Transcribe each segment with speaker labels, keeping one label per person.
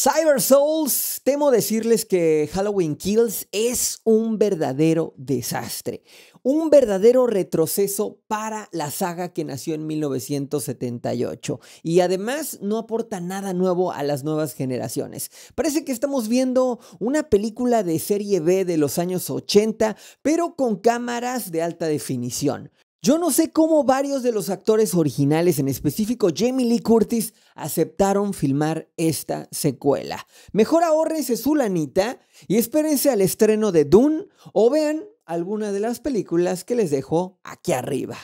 Speaker 1: Cyber Souls, temo decirles que Halloween Kills es un verdadero desastre, un verdadero retroceso para la saga que nació en 1978 y además no aporta nada nuevo a las nuevas generaciones. Parece que estamos viendo una película de serie B de los años 80, pero con cámaras de alta definición. Yo no sé cómo varios de los actores originales, en específico Jamie Lee Curtis, aceptaron filmar esta secuela. Mejor ahorrense su lanita y espérense al estreno de Dune o vean alguna de las películas que les dejo aquí arriba.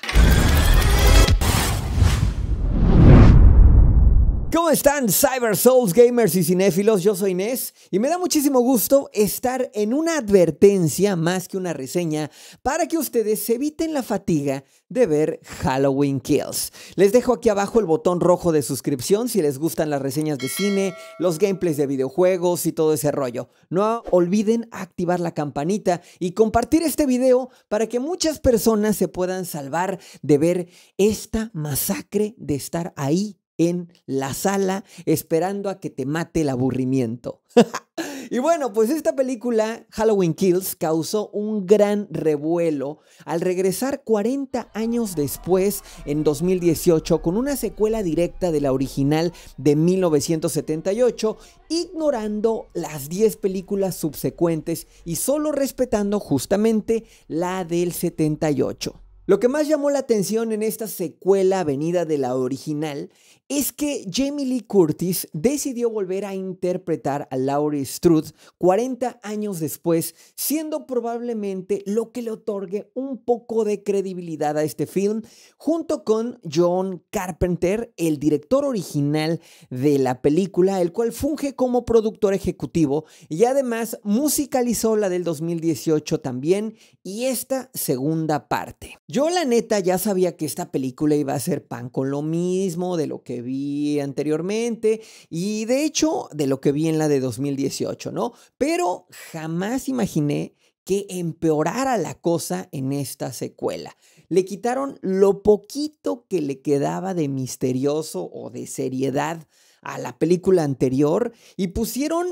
Speaker 1: ¿Cómo están Cyber Souls gamers y cinéfilos? Yo soy Inés y me da muchísimo gusto estar en una advertencia más que una reseña para que ustedes se eviten la fatiga de ver Halloween Kills. Les dejo aquí abajo el botón rojo de suscripción si les gustan las reseñas de cine, los gameplays de videojuegos y todo ese rollo. No olviden activar la campanita y compartir este video para que muchas personas se puedan salvar de ver esta masacre de estar ahí en la sala esperando a que te mate el aburrimiento. y bueno, pues esta película, Halloween Kills, causó un gran revuelo al regresar 40 años después, en 2018, con una secuela directa de la original de 1978, ignorando las 10 películas subsecuentes y solo respetando justamente la del 78. Lo que más llamó la atención en esta secuela venida de la original es que Jamie Lee Curtis decidió volver a interpretar a Laurie Strode 40 años después, siendo probablemente lo que le otorgue un poco de credibilidad a este film, junto con John Carpenter, el director original de la película, el cual funge como productor ejecutivo y además musicalizó la del 2018 también y esta segunda parte. Yo la neta ya sabía que esta película iba a ser pan con lo mismo de lo que vi anteriormente y de hecho de lo que vi en la de 2018, ¿no? Pero jamás imaginé que empeorara la cosa en esta secuela. Le quitaron lo poquito que le quedaba de misterioso o de seriedad a la película anterior y pusieron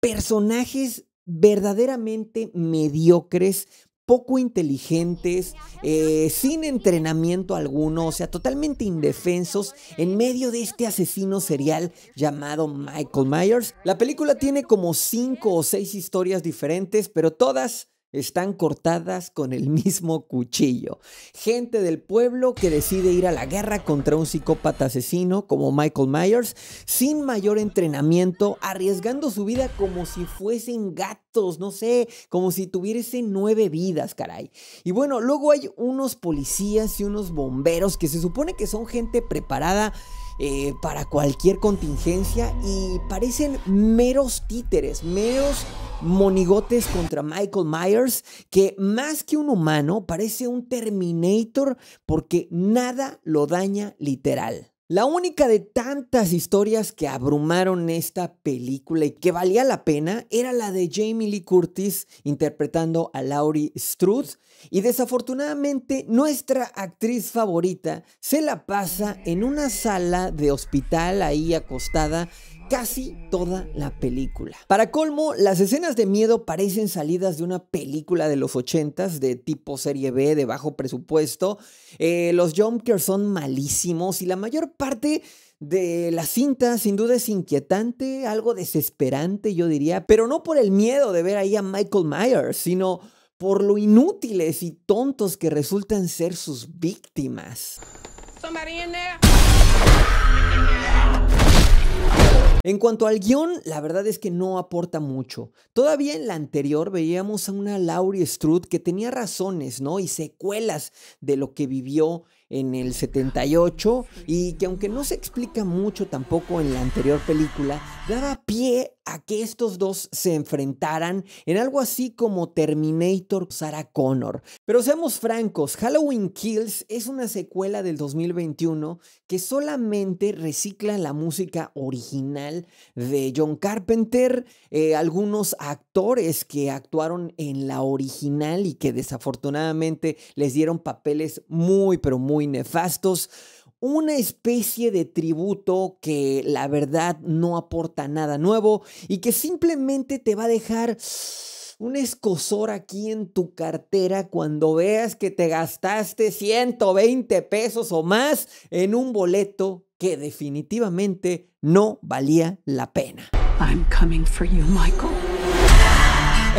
Speaker 1: personajes verdaderamente mediocres poco inteligentes, eh, sin entrenamiento alguno, o sea, totalmente indefensos en medio de este asesino serial llamado Michael Myers. La película tiene como cinco o seis historias diferentes, pero todas están cortadas con el mismo cuchillo. Gente del pueblo que decide ir a la guerra contra un psicópata asesino como Michael Myers sin mayor entrenamiento, arriesgando su vida como si fuesen gatos, no sé, como si tuviese nueve vidas, caray. Y bueno, luego hay unos policías y unos bomberos que se supone que son gente preparada eh, para cualquier contingencia y parecen meros títeres, meros monigotes contra Michael Myers, que más que un humano parece un Terminator porque nada lo daña literal. La única de tantas historias que abrumaron esta película y que valía la pena era la de Jamie Lee Curtis interpretando a Laurie Struth y desafortunadamente nuestra actriz favorita se la pasa en una sala de hospital ahí acostada casi toda la película. Para colmo, las escenas de miedo parecen salidas de una película de los 80s de tipo serie B de bajo presupuesto. Eh, los jumpers son malísimos y la mayor parte de la cinta sin duda es inquietante, algo desesperante yo diría, pero no por el miedo de ver ahí a Michael Myers, sino por lo inútiles y tontos que resultan ser sus víctimas. En cuanto al guión, la verdad es que no aporta mucho. Todavía en la anterior veíamos a una Laurie Strud que tenía razones, ¿no? Y secuelas de lo que vivió en el 78 y que aunque no se explica mucho tampoco en la anterior película, daba pie a que estos dos se enfrentaran en algo así como Terminator Sarah Connor. Pero seamos francos, Halloween Kills es una secuela del 2021 que solamente recicla la música original de John Carpenter, eh, algunos actores que actuaron en la original y que desafortunadamente les dieron papeles muy pero muy nefastos una especie de tributo que la verdad no aporta nada nuevo y que simplemente te va a dejar un escosor aquí en tu cartera cuando veas que te gastaste 120 pesos o más en un boleto que definitivamente no valía la pena. I'm coming for you, Michael.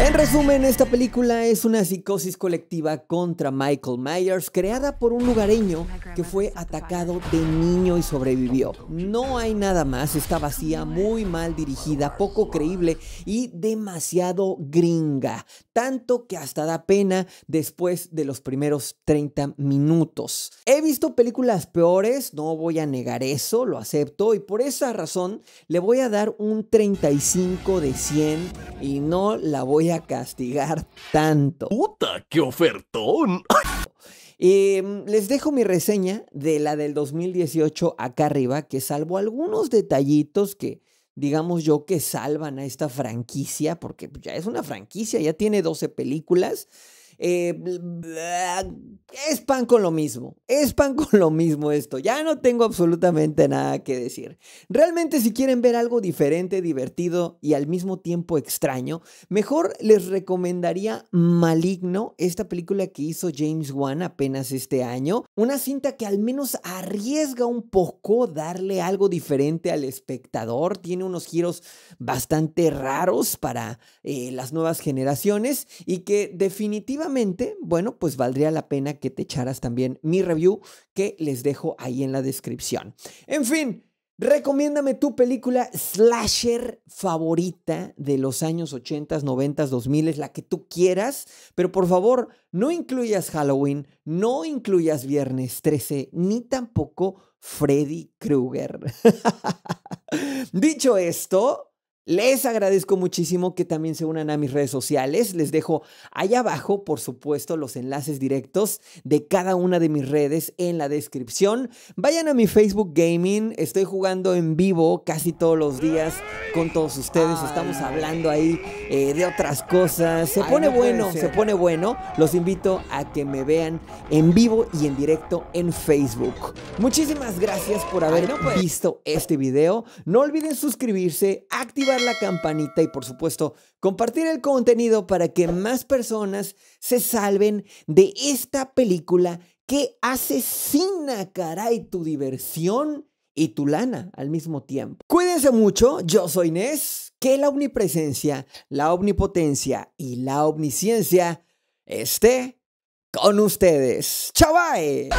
Speaker 1: En resumen, esta película es una psicosis colectiva contra Michael Myers creada por un lugareño que fue atacado de niño y sobrevivió. No hay nada más, está vacía, muy mal dirigida, poco creíble y demasiado gringa, tanto que hasta da pena después de los primeros 30 minutos. He visto películas peores, no voy a negar eso, lo acepto y por esa razón le voy a dar un 35 de 100 y no la voy a a castigar tanto. ¡Puta, qué ofertón! Mm, les dejo mi reseña de la del 2018 acá arriba, que salvo algunos detallitos que digamos yo que salvan a esta franquicia, porque ya es una franquicia, ya tiene 12 películas. Eh, es pan con lo mismo, es pan con lo mismo esto, ya no tengo absolutamente nada que decir. Realmente si quieren ver algo diferente, divertido y al mismo tiempo extraño, mejor les recomendaría Maligno, esta película que hizo James Wan apenas este año, una cinta que al menos arriesga un poco darle algo diferente al espectador, tiene unos giros bastante raros para eh, las nuevas generaciones y que definitivamente bueno, pues valdría la pena que te echaras también mi review que les dejo ahí en la descripción. En fin, Recomiéndame tu película slasher favorita de los años 80, 90, 2000, la que tú quieras, pero por favor no incluyas Halloween, no incluyas Viernes 13, ni tampoco Freddy Krueger. Dicho esto, les agradezco muchísimo que también se unan a mis redes sociales. Les dejo ahí abajo, por supuesto, los enlaces directos de cada una de mis redes en la descripción. Vayan a mi Facebook Gaming. Estoy jugando en vivo casi todos los días con todos ustedes. Estamos hablando ahí eh, de otras cosas. Se pone bueno, se pone bueno. Los invito a que me vean en vivo y en directo en Facebook. Muchísimas gracias por haber visto este video. No olviden suscribirse, activar la campanita y por supuesto compartir el contenido para que más personas se salven de esta película que asesina, caray, tu diversión y tu lana al mismo tiempo. Cuídense mucho, yo soy Inés, que la omnipresencia, la omnipotencia y la omnisciencia esté con ustedes. bye